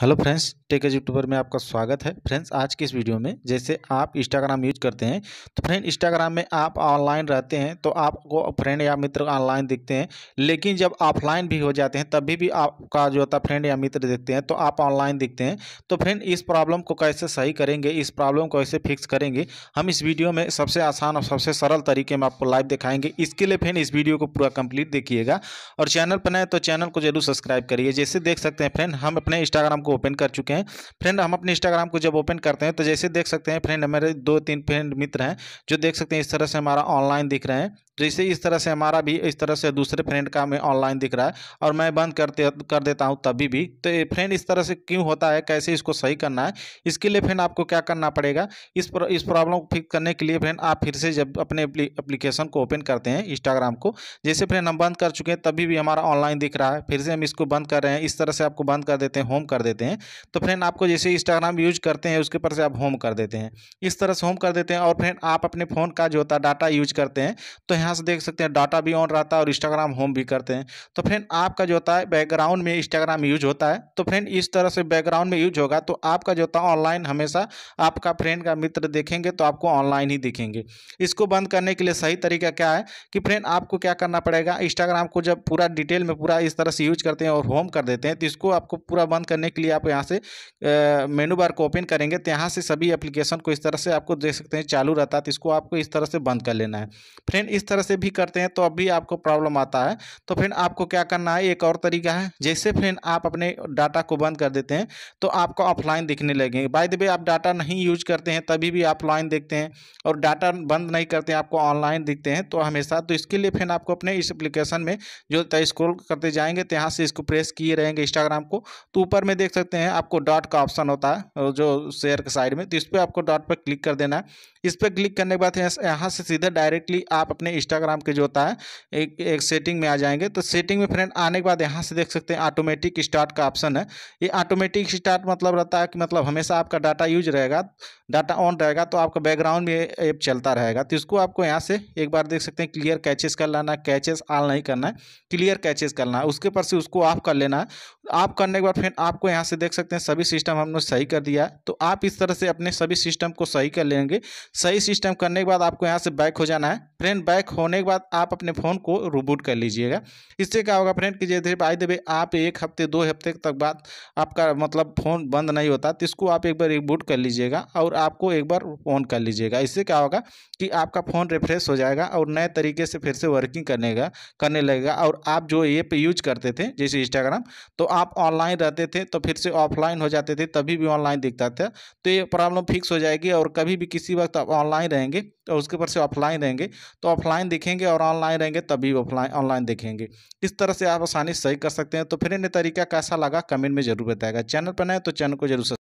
hello friends tech age YouTuber में आपका स्वागत है फ्रेंड्स आज के इस वीडियो में जैसे आप इंस्टाग्राम यूज करते हैं तो फ्रेंड इंस्टाग्राम में आप ऑनलाइन रहते हैं तो आपको फ्रेंड या मित्र ऑनलाइन दिखते हैं लेकिन जब ऑफलाइन भी हो जाते हैं तभी भी आपका जो होता है फ्रेंड या मित्र देखते हैं तो आप ऑनलाइन दिखते हैं तो फ्रेंड इस प्रॉब्लम को कैसे सही करेंगे इस प्रॉब्लम को कैसे फिक्स करेंगे हम इस वीडियो में सबसे आसान और सबसे सरल तरीके में आपको लाइव दिखाएंगे इसके लिए फ्रेंड इस वीडियो को पूरा कंप्लीट देखिएगा और चैनल पर नए तो चैनल को जरूर सब्सक्राइब करिए जैसे देख सकते हैं फ्रेंड हम अपने इंस्टाग्राम को ओपन कर चुके हैं फ्रेंड हम अपने इंस्टाग्राम को जब ओपन करते हैं तो जैसे देख सकते हैं फ्रेंड हमारे दो तीन फ्रेंड मित्र हैं जो देख सकते हैं इस तरह से हमारा ऑनलाइन दिख रहे हैं जैसे तो इस तरह से हमारा भी इस तरह से दूसरे फ्रेंड का हमें ऑनलाइन दिख रहा है और मैं बंद करते कर देता हूँ तभी भी तो फ्रेंड इस तरह से क्यों होता है कैसे इसको सही करना है इसके लिए फ्रेंड आपको क्या करना पड़ेगा इस इस प्रॉब्लम को फिक्स करने के लिए फ्रेंड आप फिर से जब अपने अप्लीकेशन को ओपन करते हैं इंस्टाग्राम को जैसे फ्रेंड हम बंद कर चुके हैं तभी भी हमारा ऑनलाइन दिख रहा है फिर से हम इसको बंद कर रहे हैं इस तरह से आपको बंद कर देते हैं होम कर देते हैं देते हैं तो फ्रेंड आपको जैसे इंस्टाग्राम यूज करते हैं उसके ऊपर से आप होम कर देते हैं इस तरह से होम कर देते हैं और फ्रेंड आप अपने फ़ोन का जो होता है डाटा यूज करते हैं तो यहाँ से देख सकते हैं डाटा भी ऑन रहता है और इंस्टाग्राम होम भी करते हैं तो फ्रेंड आपका जो होता है बैकग्राउंड में इंस्टाग्राम यूज होता है तो फ्रेंड इस तरह से बैकग्राउंड में यूज होगा तो आपका जो होता है ऑनलाइन हमेशा आपका फ्रेंड का मित्र देखेंगे तो आपको ऑनलाइन ही दिखेंगे इसको बंद करने के लिए सही तरीका क्या है कि फ्रेंड आपको क्या करना पड़ेगा इंस्टाग्राम को जब पूरा डिटेल में पूरा इस तरह से यूज करते हैं और होम कर देते हैं तो इसको आपको पूरा बंद करने के लिए ही आप यहाँ से मेनू बार को ओपन करेंगे तो यहाँ से सभी एप्लीकेशन को इस तरह से आपको देख सकते हैं चालू रहता है तो इसको आपको इस तरह से बंद कर लेना है फ्रेंड इस तरह से भी करते हैं तो अभी आपको प्रॉब्लम आता है तो फ्रेंड आपको क्या करना है एक और तरीका है जैसे फ्रेंड आप अपने डाटा को बंद कर देते हैं तो आपको ऑफलाइन दिखने लगेंगे बाय द वे आप डाटा नहीं यूज करते हैं तभी भी ऑफलाइन देखते हैं और डाटा बंद नहीं करते आपको ऑनलाइन दिखते हैं तो हमेशा तो इसके लिए फ्रेंड आपको अपने इस एप्लीकेशन में जो स्क्रोल करते जाएंगे तो यहाँ से इसको प्रेस किए रहेंगे इंस्टाग्राम को तो ऊपर में देख देख सकते हैं आपको डॉट का ऑप्शन होता है जो शेयर के साइड में तो इस पर आपको डॉट पर क्लिक कर देना है इस पर क्लिक करने के बाद यहाँ से सीधा डायरेक्टली आप अपने इंस्टाग्राम के जो होता है एक एक सेटिंग में आ जाएंगे तो सेटिंग में फ्रेंड आने के बाद यहाँ से देख सकते हैं ऑटोमेटिक स्टार्ट का ऑप्शन है ये ऑटोमेटिक स्टार्ट मतलब रहता है कि मतलब हमेशा आपका डाटा यूज रहेगा डाटा ऑन रहेगा तो आपका बैकग्राउंड में ऐप चलता रहेगा तो इसको आपको यहाँ से एक बार देख सकते हैं क्लियर कैचेस कर लाना कैचेस ऑल नहीं करना है क्लियर कैचेस करना है उसके पर से उसको ऑफ कर लेना है ऑफ करने के बाद फिर आपको यहाँ यहाँ से देख सकते हैं सभी सिस्टम हमने सही कर दिया तो आप इस तरह से अपने सभी सिस्टम को सही कर लेंगे सही सिस्टम करने के बाद आपको यहाँ से बैक हो जाना है फ्रेंड बैक होने के बाद आप अपने फ़ोन को रिबूट कर लीजिएगा इससे क्या होगा फ्रेंड कि जैसे बाई देवे आप एक हफ्ते दो हफ्ते तक बाद आपका मतलब फ़ोन बंद नहीं होता तो इसको आप एक बार रिबूट कर लीजिएगा और आपको एक बार ऑन कर लीजिएगा इससे क्या होगा कि आपका फ़ोन रिफ्रेश हो जाएगा और नए तरीके से फिर से वर्किंग करने का करने लगेगा और आप जो ऐप यूज करते थे जैसे इंस्टाग्राम तो आप ऑनलाइन रहते थे तो फिर फिर से ऑफलाइन हो जाते थे तभी भी ऑनलाइन दिखता था तो ये प्रॉब्लम फिक्स हो जाएगी और कभी भी किसी वक्त आप ऑनलाइन रहेंगे तो उसके ऊपर से ऑफलाइन रहेंगे तो ऑफलाइन दिखेंगे और ऑनलाइन रहेंगे तभी ऑफलाइन ऑनलाइन दिखेंगे इस तरह से आप आसानी सही कर सकते हैं तो फिर इन्हें तरीका कैसा लगा कमेंट में जरूर बताएगा चैनल पर नए तो चैनल को जरूर